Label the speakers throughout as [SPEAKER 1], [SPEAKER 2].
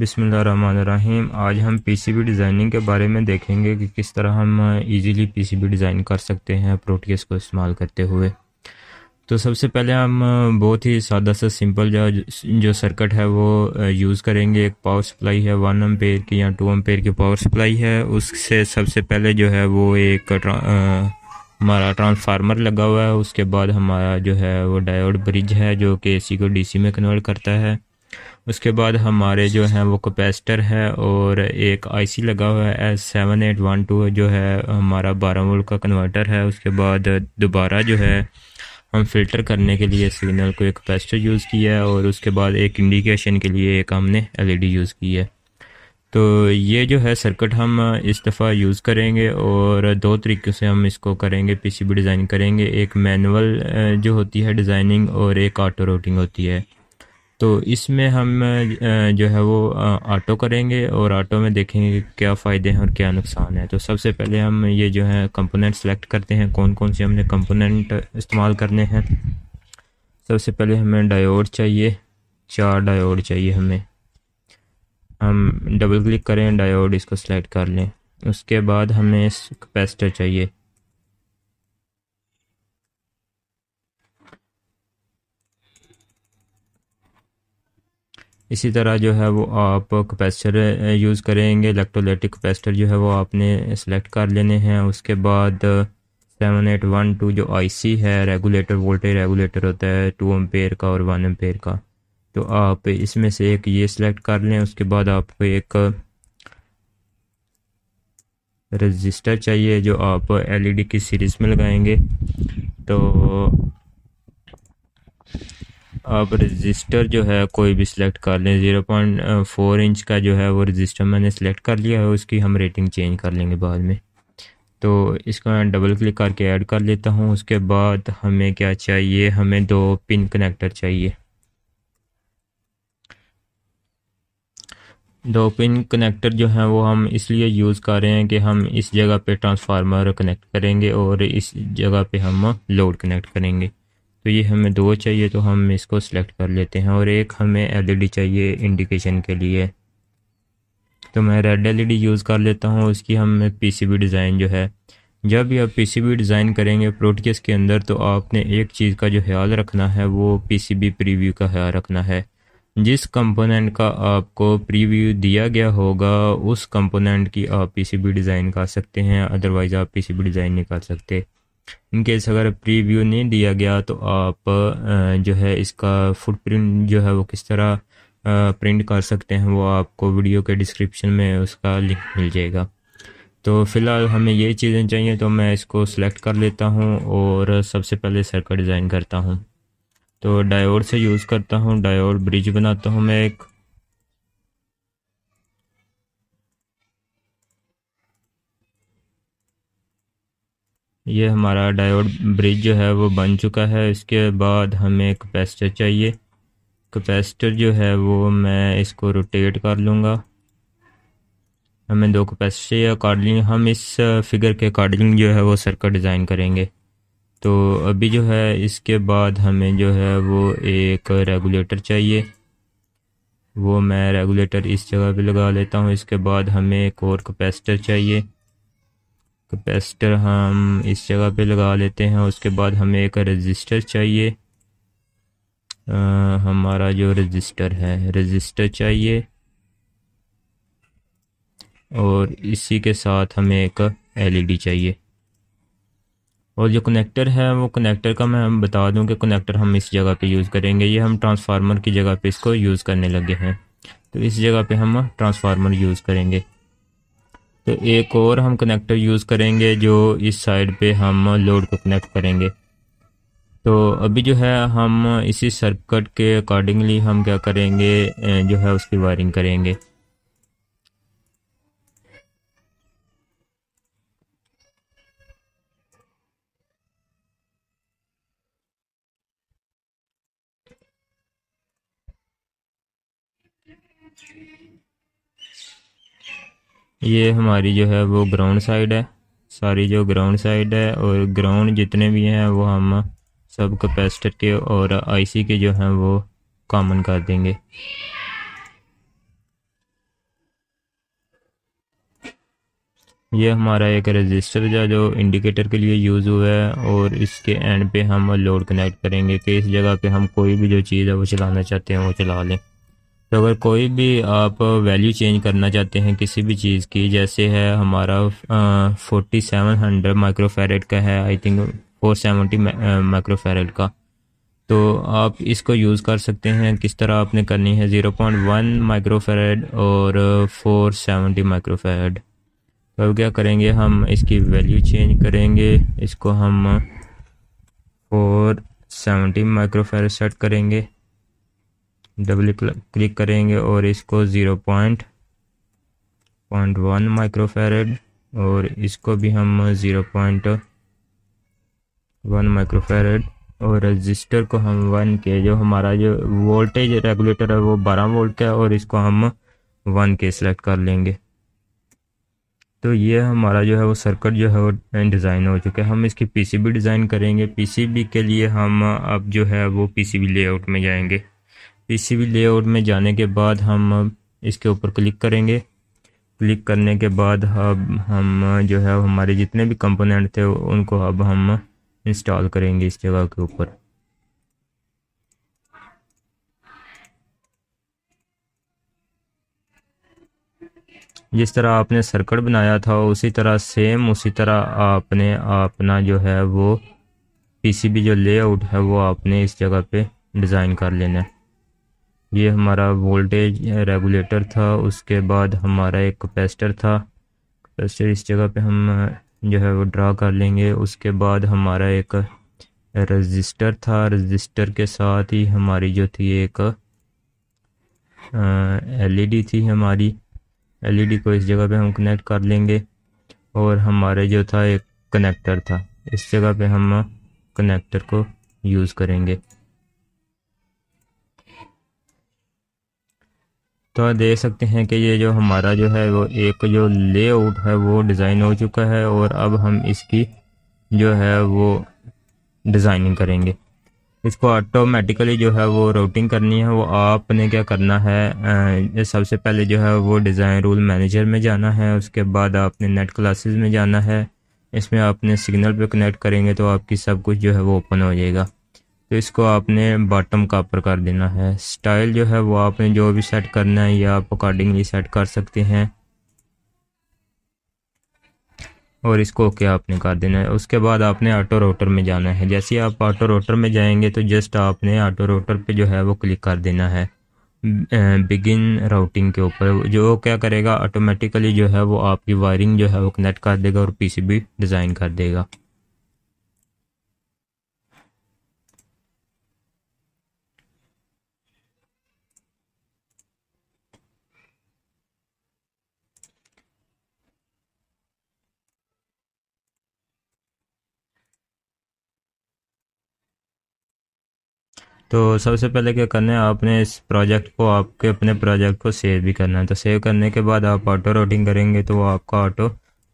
[SPEAKER 1] रहीम आज हम PCB designing के बारे में देखेंगे कि किस तरह हम इजीली पीसीबी डिज़ाइन कर सकते हैं प्रोटीस को इस्तेमाल करते हुए तो सबसे पहले हम बहुत ही सादा सा सिंपल जो जो सर्किट है वो यूज़ करेंगे एक पावर सप्लाई है वन एम्पेयर की या टू एम्पेयर की पावर सप्लाई है उससे सबसे पहले जो है वो एक हमारा ट्रांसफार्मर लगा हुआ है उसके बाद हमारा जो है वो डायोड ब्रिज है जो कि सी को सी में कन्वर्ट करता है उसके बाद हमारे जो हैं वो कैपेसिटर है और एक आईसी लगा हुआ है S seven eight one two जो है हमारा बारह वोल्ट का कन्वर्टर है उसके बाद दोबारा जो है हम फिल्टर करने के लिए सिग्नल को एक कैपेसिटर यूज़ किया है और उसके बाद एक इंडिकेशन के लिए एक हमने एलईडी यूज़ e की है तो ये जो है सर्किट हम इस दफ़ा यूज़ करेंगे और दो तरीक़ों से हम इसको करेंगे पीसीबी डिज़ाइन करेंगे एक मैनुअल जो होती है डिज़ाइनिंग और एक ऑटो रोटिंग होती है तो इसमें हम जो है वो ऑटो करेंगे और ऑटो में देखेंगे क्या फ़ायदे हैं और क्या नुकसान है तो सबसे पहले हम ये जो है कंपोनेंट सेलेक्ट करते हैं कौन कौन से हमने कंपोनेंट इस्तेमाल करने हैं सबसे पहले हमें डायोड चाहिए चार डायोड चाहिए हमें हम डबल क्लिक करें डायोड इसको सेलेक्ट कर लें उसके बाद हमें कैपेसिटर चाहिए इसी तरह जो है वो आप कैपेसिटर यूज़ करेंगे इलेक्ट्रोलाइटिक कैपेसिटर जो है वो आपने सेलेक्ट कर लेने हैं उसके बाद सेवन एट वन टू जो आईसी है रेगुलेटर वोल्टेज रेगुलेटर होता है टू एम्पेयर का और वन एम्पेयर का तो आप इसमें से एक ये सिलेक्ट कर लें उसके बाद आपको एक रजिस्टर चाहिए जो आप एलईडी e की सीरीज़ में लगाएंगे तो आप रजिस्टर जो है कोई भी सिलेक्ट कर लें ज़ीरो पॉइंट फोर इंच का जो है वो रजिस्टर मैंने सेलेक्ट कर लिया है उसकी हम रेटिंग चेंज कर लेंगे बाद में तो इसको मैं डबल क्लिक करके ऐड कर लेता हूँ उसके बाद हमें क्या चाहिए हमें दो पिन कनेक्टर चाहिए दो पिन कनेक्टर जो हैं वो हम इसलिए यूज़ कर रहे हैं कि हम इस जगह पे ट्रांसफार्मर कनेक्ट करेंगे और इस जगह पे हम लोड कनेक्ट करेंगे तो ये हमें दो चाहिए तो हम इसको सेलेक्ट कर लेते हैं और एक हमें एलईडी e चाहिए इंडिकेशन के लिए तो मैं रेड एलईडी यूज़ कर लेता हूँ उसकी हम पीसीबी डिज़ाइन जो है जब भी आप पीसीबी डिज़ाइन करेंगे प्रोटकेस के अंदर तो आपने एक चीज़ का जो ख्याल रखना है वो पीसीबी प्रीव्यू का ख्याल रखना है जिस कंपोनेंट का आपको प्रीव्यू दिया गया होगा उस कंपोनेंट की आप पी डिज़ाइन कर सकते हैं अदरवाइज़ आप पी डिज़ाइन नहीं कर सकते इनकेस अगर प्रीव्यू नहीं दिया गया तो आप जो है इसका फुटप्रिंट जो है वो किस तरह प्रिंट कर सकते हैं वो आपको वीडियो के डिस्क्रिप्शन में उसका लिंक मिल जाएगा तो फ़िलहाल हमें ये चीज़ें चाहिए तो मैं इसको सिलेक्ट कर लेता हूँ और सबसे पहले सर्कल डिज़ाइन करता हूँ तो डायोड से यूज़ करता हूँ डायोड ब्रिज बनाता हूँ मैं एक ये हमारा डायोड ब्रिज जो है वो बन चुका है इसके बाद हमें कैपेसिटर चाहिए कैपेसिटर जो है वो मैं इसको रोटेट कर लूँगा हमें दो कैपेसिटर अकॉर्डिंग हम इस फिगर के अकॉर्डिंग जो है वो सर्कल डिज़ाइन करेंगे तो अभी जो है इसके बाद हमें जो है वो एक रेगुलेटर चाहिए वो मैं रेगुलेटर इस जगह पे लगा लेता हूँ इसके बाद हमें एक और कैपेसिटर चाहिए कैपेसिटर तो हम इस जगह पे लगा लेते हैं उसके बाद हमें एक रजिस्टर चाहिए आ, हमारा जो रजिस्टर है रजिस्टर चाहिए और इसी के साथ हमें एक एलईडी चाहिए और जो कनेक्टर है वो कनेक्टर का मैं बता दूं कि कनेक्टर हम इस जगह पे यूज़ करेंगे ये हम ट्रांसफार्मर की जगह पे इसको यूज़ करने लगे हैं तो इस जगह पे हम ट्रांसफार्मर यूज़ करेंगे तो एक और हम कनेक्टर यूज़ करेंगे जो इस साइड पे हम लोड को कनेक्ट करेंगे तो अभी जो है हम इसी सर्किट के अकॉर्डिंगली हम क्या करेंगे जो है उसकी वायरिंग करेंगे Thank you. ये हमारी जो है वो ग्राउंड साइड है सारी जो ग्राउंड साइड है और ग्राउंड जितने भी हैं वो हम सब कैपेसिटर के और आईसी के जो हैं वो कॉमन कर देंगे ये हमारा एक रजिस्टर जो जो इंडिकेटर के लिए यूज़ हुआ है और इसके एंड पे हम लोड कनेक्ट करेंगे कि इस जगह पे हम कोई भी जो चीज़ है वो चलाना चाहते हैं वो चला लें तो अगर कोई भी आप वैल्यू चेंज करना चाहते हैं किसी भी चीज़ की जैसे है हमारा फोर्टी सेवन हंड्रेड माइक्रोफेरेट का है I think four seventy microfarad का तो आप इसको यूज़ कर सकते हैं किस तरह आपने करनी है ज़ीरो पॉइंट वन माइक्रोफेरेट और फोर सेवेंटी माइक्रोफेरेट तो अब क्या करेंगे हम इसकी वैल्यू चेंज करेंगे इसको हम फोर सेवेंटी माइक्रोफेरेट सेट करेंगे डबल क्लिक करेंगे और इसको zero point point one microfarad और इसको भी हम ज़ीरो पॉइंट वन माइक्रोफेरेड और रजिस्टर को हम वन के जो हमारा जो वोल्टेज रेगुलेटर है वो बारह वोल्ट का है और इसको हम वन के सेलेक्ट कर लेंगे तो ये हमारा जो है वो सर्किट जो है वो डिज़ाइन हो चुका है हम इसकी पीसीबी डिज़ाइन करेंगे पीसीबी के लिए हम अब जो है वो पीसीबी लेआउट में जाएंगे पीसीबी लेआउट में जाने के बाद हम इसके ऊपर क्लिक करेंगे क्लिक करने के बाद अब हम जो है हमारे जितने भी कंपोनेंट थे उनको अब हम इंस्टॉल करेंगे इस जगह के ऊपर जिस तरह आपने सर्कट बनाया था उसी तरह सेम उसी तरह आपने अपना जो है वो पीसीबी जो लेआउट है वो आपने इस जगह पे डिज़ाइन कर लेना है ये हमारा वोल्टेज रेगुलेटर था उसके बाद हमारा एक कैपेसिटर था कैपेसिटर इस जगह पे हम जो है वो ड्रा कर लेंगे उसके बाद हमारा एक रजिस्टर था रजिस्टर के साथ ही हमारी जो थी एक एलईडी e थी हमारी एलईडी e को इस जगह पे हम कनेक्ट कर लेंगे और हमारे जो था एक कनेक्टर था इस जगह पे हम कनेक्टर को यूज़ करेंगे तो देख सकते हैं कि ये जो हमारा जो है वो एक जो लेआउट है वो डिज़ाइन हो चुका है और अब हम इसकी जो है वो डिज़ाइनिंग करेंगे इसको ऑटोमेटिकली जो है वो रोटिंग करनी है वो आपने क्या करना है सबसे पहले जो है वो डिज़ाइन रूल मैनेजर में जाना है उसके बाद आपने नेट क्लासेस में जाना है इसमें आपने सिग्नल पे कनेक्ट करेंगे तो आपकी सब कुछ जो है वो ओपन हो जाएगा तो इसको आपने बॉटम का अपर कर देना है स्टाइल जो है वो आपने जो भी सेट करना है या आप अकॉर्डिंगली सेट कर सकते हैं और इसको ओके आपने कर देना है उसके बाद आपने ऑटो रोटर में जाना है जैसे ही आप ऑटो रोटर में जाएंगे तो जस्ट आपने ऑटो रोटर पे जो है वो क्लिक कर देना है बिगिन राउटिंग के ऊपर जो क्या करेगा ऑटोमेटिकली जो है वो आपकी वायरिंग जो है वो कनेक्ट कर देगा और पीसीबी डिज़ाइन कर देगा तो सबसे पहले क्या करना है आपने इस प्रोजेक्ट को आपके अपने प्रोजेक्ट को सेव भी करना है तो सेव करने के बाद आप ऑटो रोटिंग करेंगे तो वो आपका ऑटो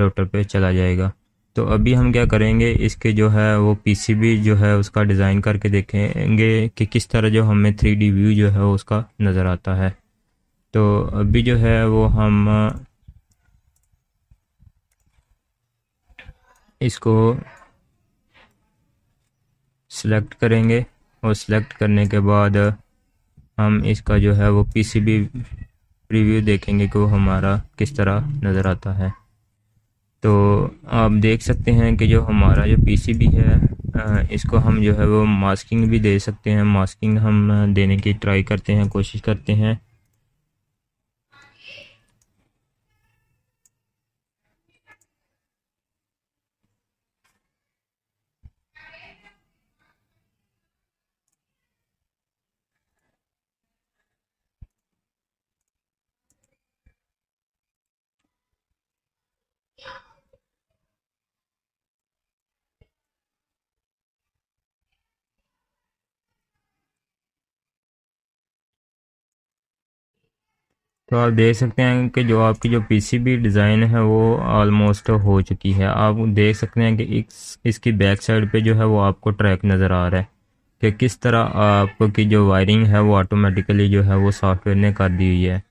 [SPEAKER 1] रोटर पे चला जाएगा तो अभी हम क्या करेंगे इसके जो है वो पीसीबी जो है उसका डिज़ाइन करके देखेंगे कि किस तरह जो हमें थ्री डी व्यू जो है उसका नज़र आता है तो अभी जो है वो हम इसको सिलेक्ट करेंगे और सेलेक्ट करने के बाद हम इसका जो है वो पीसीबी रिव्यू देखेंगे कि वो हमारा किस तरह नज़र आता है तो आप देख सकते हैं कि जो हमारा जो पीसीबी है इसको हम जो है वो मास्किंग भी दे सकते हैं मास्किंग हम देने की ट्राई करते हैं कोशिश करते हैं तो आप देख सकते हैं कि जो आपकी जो पीसीबी डिज़ाइन है वो ऑलमोस्ट हो चुकी है आप देख सकते हैं कि इस इसकी बैक साइड पे जो है वो आपको ट्रैक नज़र आ रहा है कि किस तरह आपकी जो वायरिंग है वो ऑटोमेटिकली जो है वो सॉफ्टवेयर ने कर दी हुई है